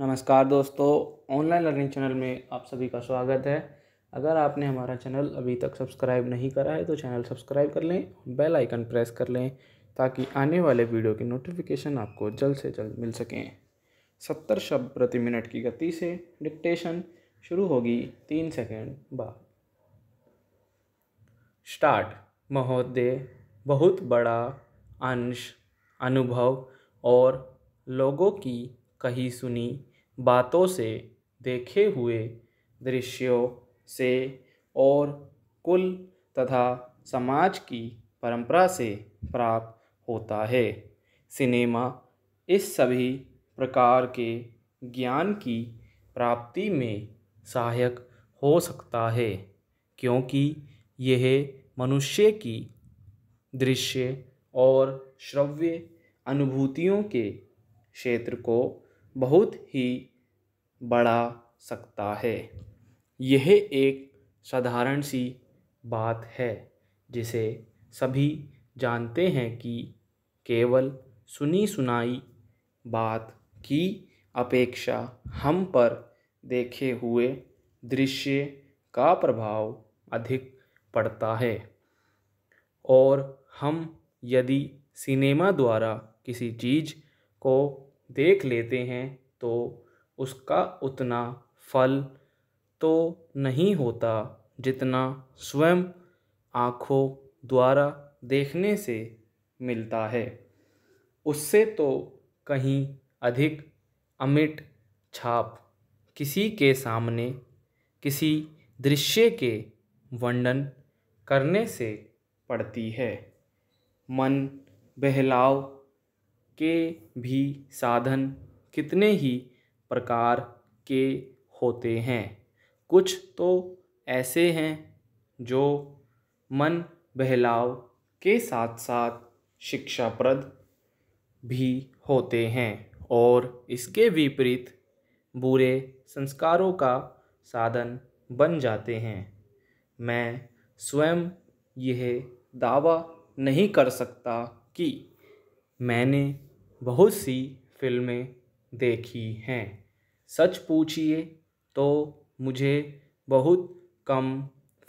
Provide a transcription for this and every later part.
नमस्कार दोस्तों online learning channel में आप सभी का स्वागत है अगर आपने हमारा चैनल अभी तक सब्सक्राइब नहीं करा है तो चैनल सब्सक्राइब कर लें बेल आइकन प्रेस कर लें ताकि आने वाले वीडियो की नोटिफिकेशन आपको जल्द से जल्द मिल सकें सत्तर शब्द प्रति मिनट की गति से डिक्टेशन शुरू होगी तीन सेकेंड बाद स्टार्ट महोदय बहुत बड़ा अंश अनुभव और लोगों की कही सुनी बातों से देखे हुए दृश्यों से और कुल तथा समाज की परंपरा से प्राप्त होता है सिनेमा इस सभी प्रकार के ज्ञान की प्राप्ति में सहायक हो सकता है क्योंकि यह मनुष्य की दृश्य और श्रव्य अनुभूतियों के क्षेत्र को बहुत ही बढ़ा सकता है यह एक साधारण सी बात है जिसे सभी जानते हैं कि केवल सुनी सुनाई बात की अपेक्षा हम पर देखे हुए दृश्य का प्रभाव अधिक पड़ता है और हम यदि सिनेमा द्वारा किसी चीज़ को देख लेते हैं तो उसका उतना फल तो नहीं होता जितना स्वयं आँखों द्वारा देखने से मिलता है उससे तो कहीं अधिक अमिट छाप किसी के सामने किसी दृश्य के वर्णन करने से पड़ती है मन बहलाव के भी साधन कितने ही प्रकार के होते हैं कुछ तो ऐसे हैं जो मन बहलाव के साथ साथ शिक्षाप्रद भी होते हैं और इसके विपरीत बुरे संस्कारों का साधन बन जाते हैं मैं स्वयं यह दावा नहीं कर सकता कि मैंने बहुत सी फिल्में देखी हैं सच पूछिए तो मुझे बहुत कम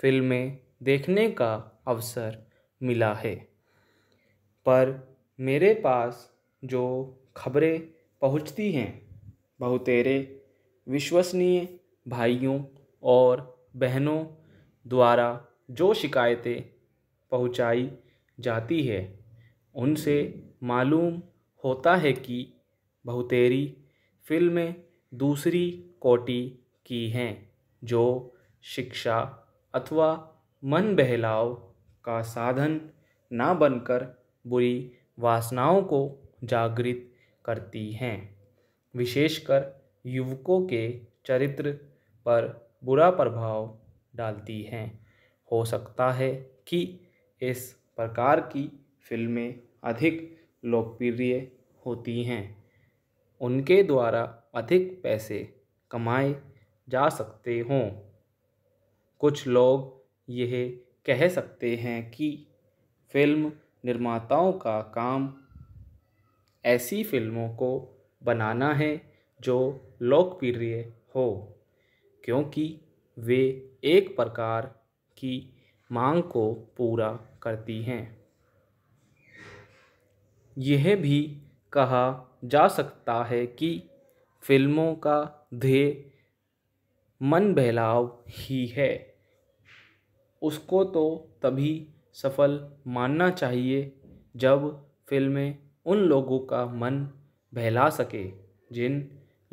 फिल्में देखने का अवसर मिला है पर मेरे पास जो खबरें पहुंचती हैं बहुतेरे विश्वसनीय भाइयों और बहनों द्वारा जो शिकायतें पहुंचाई जाती है उनसे मालूम होता है कि बहुतेरी फ़िल्में दूसरी कोटि की हैं जो शिक्षा अथवा मन बहलाव का साधन ना बनकर बुरी वासनाओं को जागृत करती हैं विशेषकर युवकों के चरित्र पर बुरा प्रभाव डालती हैं हो सकता है कि इस प्रकार की फ़िल्में अधिक लोकप्रिय होती हैं उनके द्वारा अधिक पैसे कमाए जा सकते हों कुछ लोग यह कह सकते हैं कि फ़िल्म निर्माताओं का काम ऐसी फ़िल्मों को बनाना है जो लोकप्रिय हो क्योंकि वे एक प्रकार की मांग को पूरा करती हैं यह भी कहा जा सकता है कि फ़िल्मों का ध्येय मन बहलाव ही है उसको तो तभी सफल मानना चाहिए जब फ़िल्में उन लोगों का मन बहला सके जिन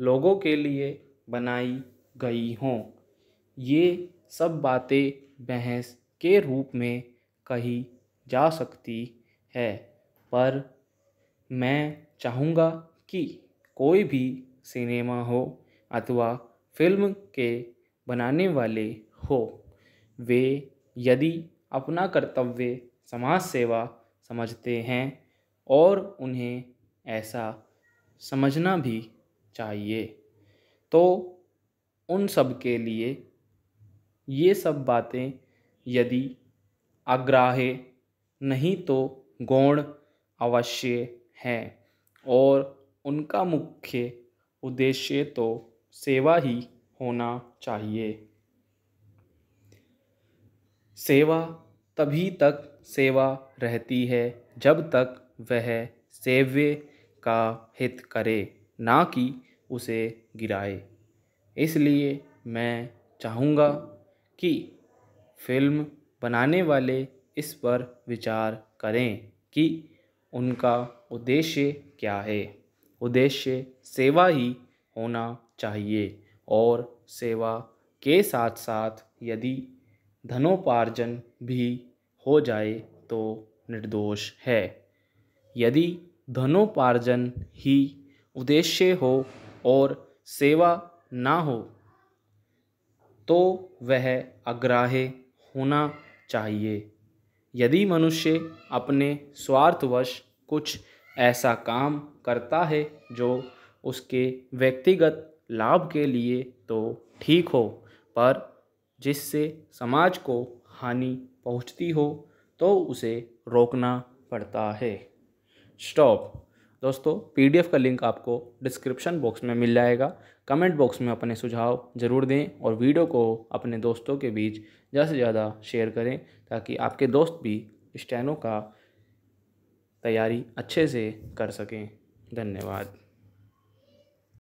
लोगों के लिए बनाई गई हों ये सब बातें बहस के रूप में कही जा सकती है पर मैं चाहूँगा कि कोई भी सिनेमा हो अथवा फ़िल्म के बनाने वाले हो वे यदि अपना कर्तव्य समाज सेवा समझते हैं और उन्हें ऐसा समझना भी चाहिए तो उन सब के लिए ये सब बातें यदि अग्राह्य नहीं तो गौण अवश्य हैं और उनका मुख्य उद्देश्य तो सेवा ही होना चाहिए सेवा तभी तक सेवा रहती है जब तक वह सेव्य का हित करे ना कि उसे गिराए इसलिए मैं चाहूँगा कि फिल्म बनाने वाले इस पर विचार करें कि उनका उद्देश्य क्या है उद्देश्य सेवा ही होना चाहिए और सेवा के साथ साथ यदि धनोपार्जन भी हो जाए तो निर्दोष है यदि धनोपार्जन ही उद्देश्य हो और सेवा ना हो तो वह अग्राह्य होना चाहिए यदि मनुष्य अपने स्वार्थवश कुछ ऐसा काम करता है जो उसके व्यक्तिगत लाभ के लिए तो ठीक हो पर जिससे समाज को हानि पहुंचती हो तो उसे रोकना पड़ता है स्टॉप दोस्तों पीडीएफ का लिंक आपको डिस्क्रिप्शन बॉक्स में मिल जाएगा कमेंट बॉक्स में अपने सुझाव ज़रूर दें और वीडियो को अपने दोस्तों के बीच ज़्यादा से ज़्यादा शेयर करें ताकि आपके दोस्त भी स्टैनों का तैयारी अच्छे से कर सकें धन्यवाद